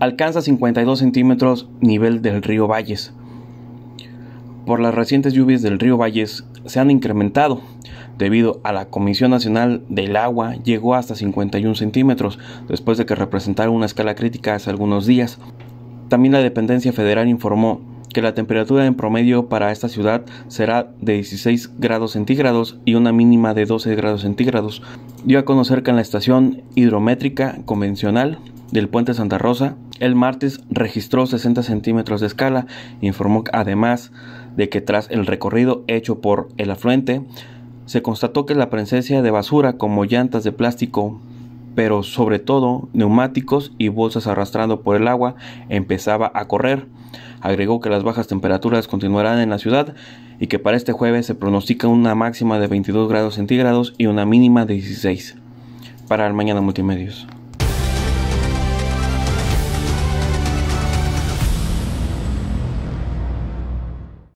alcanza 52 centímetros nivel del río Valles. Por las recientes lluvias del río Valles se han incrementado. Debido a la Comisión Nacional del Agua llegó hasta 51 centímetros después de que representara una escala crítica hace algunos días. También la dependencia federal informó que la temperatura en promedio para esta ciudad será de 16 grados centígrados y una mínima de 12 grados centígrados. Dio a conocer que en la estación hidrométrica convencional del puente Santa Rosa, el martes registró 60 centímetros de escala. Informó además de que tras el recorrido hecho por el afluente, se constató que la presencia de basura como llantas de plástico, pero sobre todo neumáticos y bolsas arrastrando por el agua, empezaba a correr. Agregó que las bajas temperaturas continuarán en la ciudad y que para este jueves se pronostica una máxima de 22 grados centígrados y una mínima de 16. Para el Mañana Multimedios.